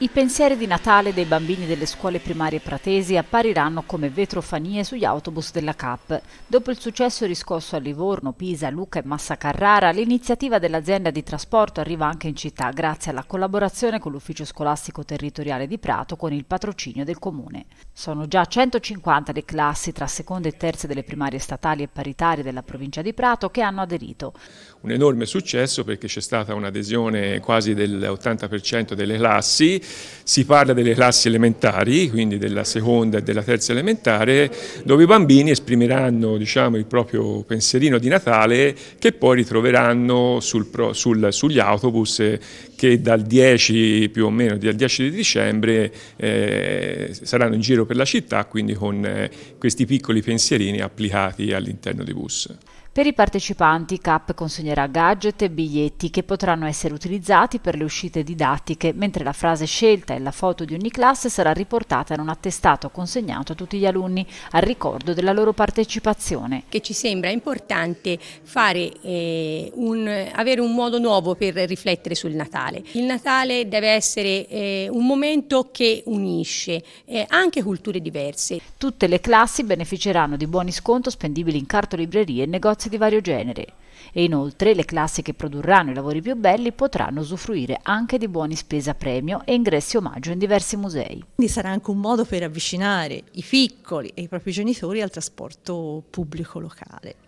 I pensieri di Natale dei bambini delle scuole primarie pratesi appariranno come vetrofanie sugli autobus della CAP. Dopo il successo riscosso a Livorno, Pisa, Luca e Massa Carrara, l'iniziativa dell'azienda di trasporto arriva anche in città grazie alla collaborazione con l'Ufficio Scolastico Territoriale di Prato con il patrocinio del Comune. Sono già 150 le classi tra seconda e terza delle primarie statali e paritarie della provincia di Prato che hanno aderito. Un enorme successo perché c'è stata un'adesione quasi dell'80% delle classi si parla delle classi elementari, quindi della seconda e della terza elementare, dove i bambini esprimeranno diciamo, il proprio pensierino di Natale che poi ritroveranno sul, sul, sugli autobus che dal 10 più o meno, dal 10 di dicembre eh, saranno in giro per la città, quindi con eh, questi piccoli pensierini applicati all'interno dei bus. Per i partecipanti CAP consegnerà gadget e biglietti che potranno essere utilizzati per le uscite didattiche, mentre la frase scelta e la foto di ogni classe sarà riportata in un attestato consegnato a tutti gli alunni al ricordo della loro partecipazione. Che ci sembra importante fare, eh, un, avere un modo nuovo per riflettere sul Natale. Il Natale deve essere eh, un momento che unisce eh, anche culture diverse. Tutte le classi beneficeranno di buoni sconto spendibili in cartolibrerie e negozi ragazzi di vario genere e inoltre le classi che produrranno i lavori più belli potranno usufruire anche di buoni spesa premio e ingressi omaggio in diversi musei. Quindi sarà anche un modo per avvicinare i piccoli e i propri genitori al trasporto pubblico locale.